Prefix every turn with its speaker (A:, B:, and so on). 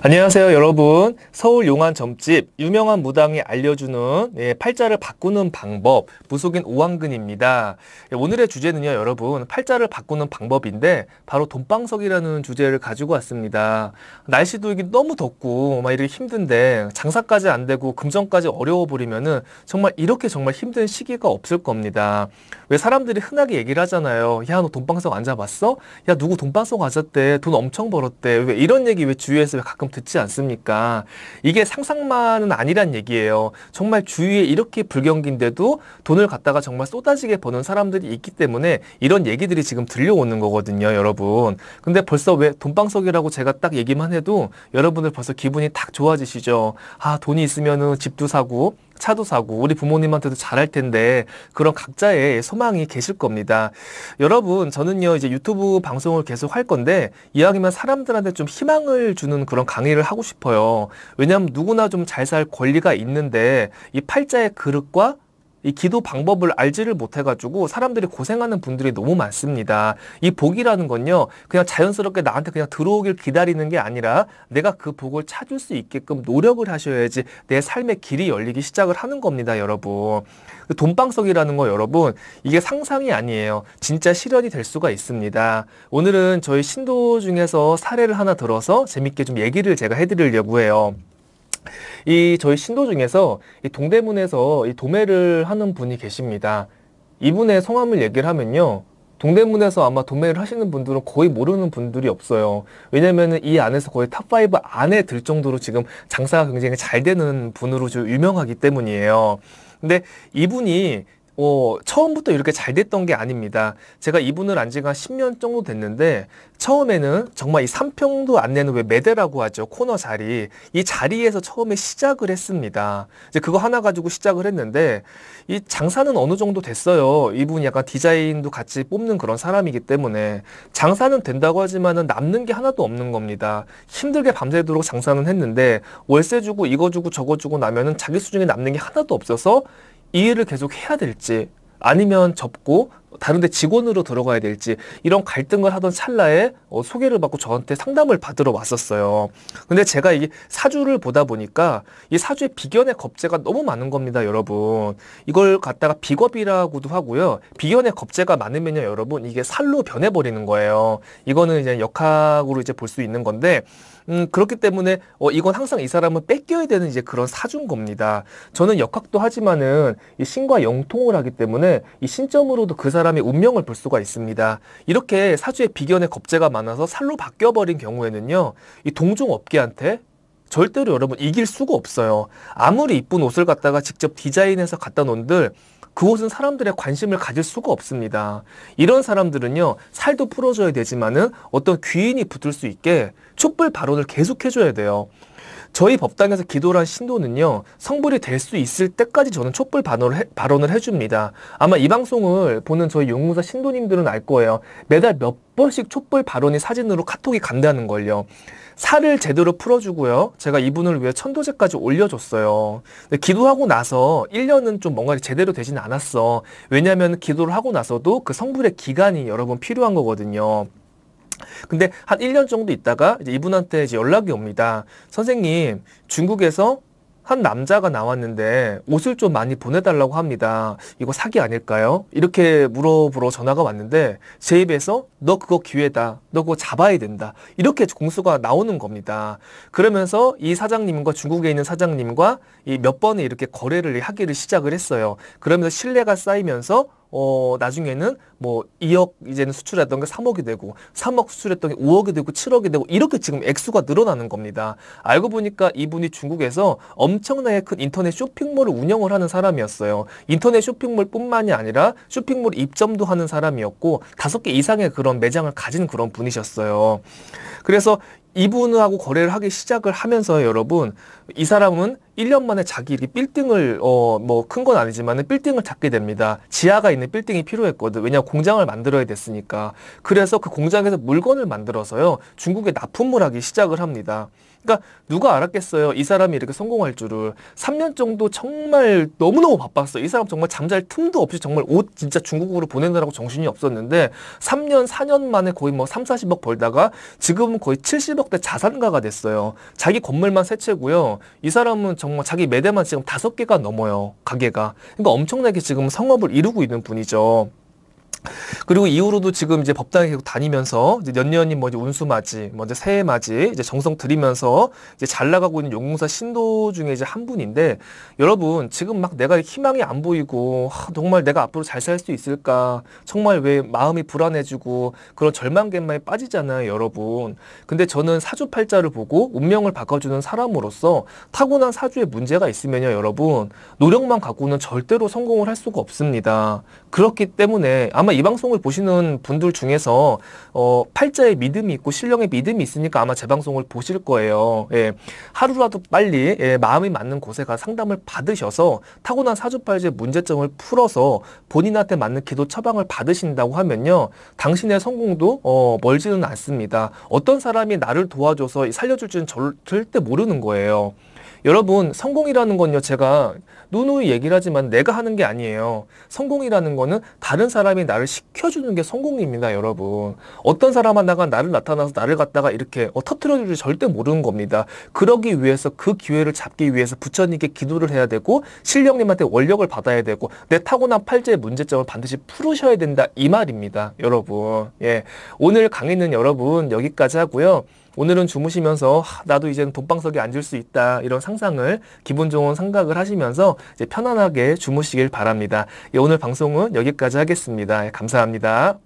A: 안녕하세요 여러분 서울 용안 점집 유명한 무당이 알려주는 예, 팔자를 바꾸는 방법 무속인 오왕근입니다 예, 오늘의 주제는요 여러분 팔자를 바꾸는 방법인데 바로 돈방석이라는 주제를 가지고 왔습니다 날씨도 이게 너무 덥고 막 이렇게 힘든데 장사까지 안 되고 금전까지 어려워 버리면은 정말 이렇게 정말 힘든 시기가 없을 겁니다 왜 사람들이 흔하게 얘기를 하잖아요 야 너 돈방석 앉아봤어? 야 누구 돈방석 앉았대 돈 엄청 벌었대 왜 이런 얘기 왜 주위에서 왜 가끔 가끔 듣지 않습니까? 이게 상상만은 아니란 얘기예요. 정말 주위에 이렇게 불경기인데도 돈을 갖다가 정말 쏟아지게 버는 사람들이 있기 때문에 이런 얘기들이 지금 들려오는 거거든요, 여러분. 근데 벌써 왜 돈방석이라고 제가 딱 얘기만 해도 여러분들 벌써 기분이 딱 좋아지시죠? 아, 돈이 있으면 집도 사고 차도 사고 우리 부모님한테도 잘할 텐데 그런 각자의 소망이 계실 겁니다. 여러분 저는요 이제 유튜브 방송을 계속 할 건데 이왕이면 사람들한테 좀 희망을 주는 그런 강의를 하고 싶어요. 왜냐하면 누구나 좀 잘 살 권리가 있는데 이 팔자의 그릇과 이 기도 방법을 알지를 못해가지고 사람들이 고생하는 분들이 너무 많습니다. 이 복이라는 건요, 그냥 자연스럽게 나한테 그냥 들어오길 기다리는 게 아니라 내가 그 복을 찾을 수 있게끔 노력을 하셔야지 내 삶의 길이 열리기 시작을 하는 겁니다, 여러분. 그 돈방석이라는 거 여러분, 이게 상상이 아니에요. 진짜 실현이 될 수가 있습니다. 오늘은 저희 신도 중에서 사례를 하나 들어서 재밌게 좀 얘기를 제가 해드리려고 해요. 이 저희 신도 중에서 이 동대문에서 이 도매를 하는 분이 계십니다. 이분의 성함을 얘기를 하면요. 동대문에서 아마 도매를 하시는 분들은 거의 모르는 분들이 없어요. 왜냐면은 이 안에서 거의 탑 5 안에 들 정도로 지금 장사가 굉장히 잘 되는 분으로 좀 유명하기 때문이에요. 근데 이분이 어, 처음부터 이렇게 잘 됐던 게 아닙니다. 제가 이분을 안 지가 10년 정도 됐는데 처음에는 정말 이 3평도 안 내는 왜 매대라고 하죠. 코너 자리. 이 자리에서 처음에 시작을 했습니다. 이제 그거 하나 가지고 시작을 했는데 이 장사는 어느 정도 됐어요. 이분이 약간 디자인도 같이 뽑는 그런 사람이기 때문에 장사는 된다고 하지만은 남는 게 하나도 없는 겁니다. 힘들게 밤새도록 장사는 했는데 월세 주고 이거 주고 저거 주고 나면은 자기 수준에 남는 게 하나도 없어서 이해를 계속 해야 될지 아니면 접고 다른데 직원으로 들어가야 될지 이런 갈등을 하던 찰나에 어, 소개를 받고 저한테 상담을 받으러 왔었어요. 근데 제가 이 사주를 보다 보니까 이 사주의 비견의 겁재가 너무 많은 겁니다, 여러분. 이걸 갖다가 비겁이라고도 하고요. 비견의 겁재가 많으면요, 여러분 이게 살로 변해버리는 거예요. 이거는 이제 역학으로 이제 볼 수 있는 건데. 음, 그렇기 때문에 어, 이건 항상 이 사람은 뺏겨야 되는 이제 그런 사주인 겁니다. 저는 역학도 하지만은 이 신과 영통을 하기 때문에 이 신점으로도 그 사람 사람의 운명을 볼 수가 있습니다. 이렇게 사주의 비견의 겁재가 많아서 살로 바뀌어버린 경우에는요. 이 동종업계한테 절대로 여러분 이길 수가 없어요. 아무리 이쁜 옷을 갖다가 직접 디자인해서 갖다 놓은들 그 옷은 사람들의 관심을 가질 수가 없습니다. 이런 사람들은요. 살도 풀어줘야 되지만은 어떤 귀인이 붙을 수 있게 촛불 발언을 계속해줘야 돼요. 저희 법당에서 기도를 한 신도는요. 성불이 될 수 있을 때까지 저는 촛불 발언을, 해, 발언을 해줍니다. 아마 이 방송을 보는 저희 용무사 신도님들은 알 거예요. 매달 몇 번씩 촛불 발언이 사진으로 카톡이 간다는 걸요. 살을 제대로 풀어주고요. 제가 이분을 위해 천도제까지 올려줬어요. 기도하고 나서 1년은 좀 뭔가 제대로 되지는 않았어. 왜냐하면 기도를 하고 나서도 그 성불의 기간이 여러분 필요한 거거든요. 근데 한 1년 정도 있다가 이제 이분한테 이제 연락이 옵니다. 선생님, 중국에서 한 남자가 나왔는데 옷을 좀 많이 보내달라고 합니다. 이거 사기 아닐까요? 이렇게 물어보러 전화가 왔는데 제 입에서 너 그거 기회다. 너 그거 잡아야 된다. 이렇게 공수가 나오는 겁니다. 그러면서 이 사장님과 중국에 있는 사장님과 이몇 번에 이렇게 거래를 하기를 시작을 했어요. 그러면서 신뢰가 쌓이면서 어, 나중에는 뭐 2억 이제는 수출했던 게 3억이 되고 3억 수출했던 게 5억이 되고 7억이 되고 이렇게 지금 액수가 늘어나는 겁니다. 알고 보니까 이분이 중국에서 엄청나게 큰 인터넷 쇼핑몰을 운영을 하는 사람이었어요. 인터넷 쇼핑몰뿐만이 아니라 쇼핑몰 입점도 하는 사람이었고 5개 이상의 그런 매장을 가진 그런 분이셨어요. 그래서 이분하고 거래를 하기 시작을 하면서 여러분 이 사람은 1년 만에 자기 빌딩을 어 뭐 큰 건 아니지만 빌딩을 찾게 됩니다. 지하가 있는 빌딩이 필요했거든. 왜냐 공장을 만들어야 됐으니까. 그래서 그 공장에서 물건을 만들어서요 중국에 납품을 하기 시작을 합니다. 그러니까 누가 알았겠어요. 이 사람이 이렇게 성공할 줄을. 3년 정도 정말 너무너무 바빴어. 이 사람 정말 잠잘 틈도 없이 정말 옷 진짜 중국으로 보내느라고 정신이 없었는데 3년, 4년 만에 거의 뭐 3, 40억 벌다가 지금은 거의 70억대 자산가가 됐어요. 자기 건물만 세 채고요. 이 사람은 정말 자기 매대만 지금 다섯 개가 넘어요. 가게가. 그러니까 엄청나게 지금 성업을 이루고 있는 분이죠. 그리고 이후로도 지금 이제 법당에 계속 다니면서 이제 년년이 뭐 이제 운수맞이, 뭐 이제 새해맞이 이제 정성 들이면서 이제 잘 나가고 있는 용궁사 신도 중에 이제 한 분인데 여러분 지금 막 내가 희망이 안 보이고 하, 정말 내가 앞으로 잘 살 수 있을까 정말 왜 마음이 불안해지고 그런 절망감에 빠지잖아요 여러분 근데 저는 사주팔자를 보고 운명을 바꿔주는 사람으로서 타고난 사주에 문제가 있으면요 여러분 노력만 갖고는 절대로 성공을 할 수가 없습니다 그렇기 때문에 아마 아마 이 방송을 보시는 분들 중에서 어, 팔자에 믿음이 있고 신령에 믿음이 있으니까 아마 제 방송을 보실 거예요. 예, 하루라도 빨리 예, 마음이 맞는 곳에 가 상담을 받으셔서 타고난 사주팔자의 문제점을 풀어서 본인한테 맞는 기도 처방을 받으신다고 하면요. 당신의 성공도 어, 멀지는 않습니다. 어떤 사람이 나를 도와줘서 살려줄지는 절대 모르는 거예요. 여러분 성공이라는 건요 제가 누누이 얘기를 하지만 내가 하는 게 아니에요. 성공이라는 거는 다른 사람이 나를 시켜주는 게 성공입니다, 여러분. 어떤 사람 하나가 나를 나타나서 나를 갖다가 이렇게 어, 터트려 줄지 절대 모르는 겁니다. 그러기 위해서 그 기회를 잡기 위해서 부처님께 기도를 해야 되고 신령님한테 원력을 받아야 되고 내 타고난 팔자의 문제점을 반드시 풀으셔야 된다 이 말입니다, 여러분. 예, 오늘 강의는 여러분 여기까지 하고요. 오늘은 주무시면서 나도 이제는 돈방석에 앉을 수 있다 이런 상상을 기분 좋은 생각을 하시면서 이제 편안하게 주무시길 바랍니다. 예, 오늘 방송은 여기까지 하겠습니다. 예, 감사합니다.